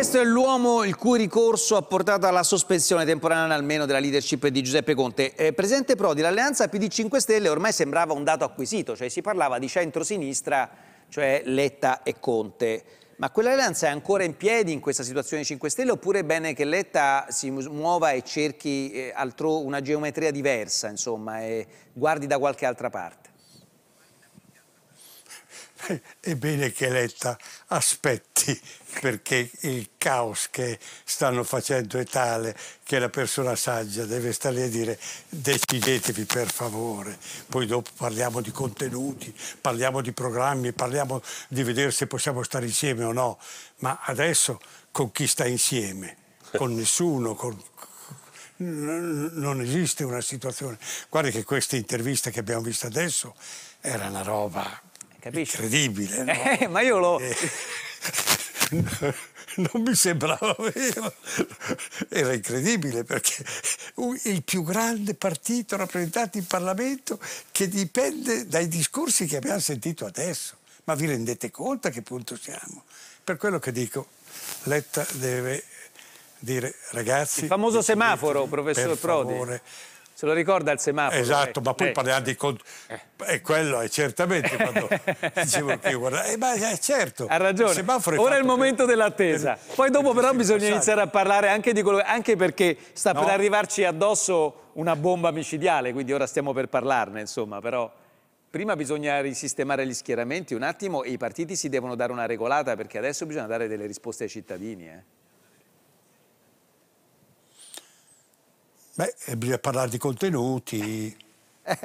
Questo è l'uomo il cui ricorso ha portato alla sospensione temporanea almeno della leadership di Giuseppe Conte. Eh, Presidente Prodi, l'alleanza PD 5 Stelle ormai sembrava un dato acquisito, cioè si parlava di centrosinistra, cioè Letta e Conte. Ma quell'alleanza è ancora in piedi in questa situazione 5 Stelle oppure è bene che Letta si muova e cerchi eh, altro, una geometria diversa, insomma, e guardi da qualche altra parte? è bene che Letta aspetti perché il caos che stanno facendo è tale che la persona saggia deve stare lì a dire decidetevi per favore, poi dopo parliamo di contenuti, parliamo di programmi, parliamo di vedere se possiamo stare insieme o no, ma adesso con chi sta insieme? Con nessuno, con, non esiste una situazione. Guarda che questa intervista che abbiamo visto adesso era una roba Capisci? Incredibile, no? eh, ma io lo... Eh, non mi sembrava vero, era incredibile perché il più grande partito rappresentato in Parlamento che dipende dai discorsi che abbiamo sentito adesso. Ma vi rendete conto a che punto siamo? Per quello che dico, Letta deve dire ragazzi... Il famoso semaforo, professor per Prodi se lo ricorda il semaforo. Esatto, lei, eh, ma poi lei. Eh. parliamo di... Con... Eh. eh quello è certamente quando dicevo che io guardavo... Eh, ma certo, ha ragione. Il Ora è il momento per... dell'attesa. Poi dopo però bisogna iniziare a parlare anche di quello... Anche perché sta no. per arrivarci addosso una bomba micidiale, quindi ora stiamo per parlarne, insomma, però... Prima bisogna risistemare gli schieramenti un attimo e i partiti si devono dare una regolata perché adesso bisogna dare delle risposte ai cittadini. Eh. Beh, eh, bisogna parlare di contenuti.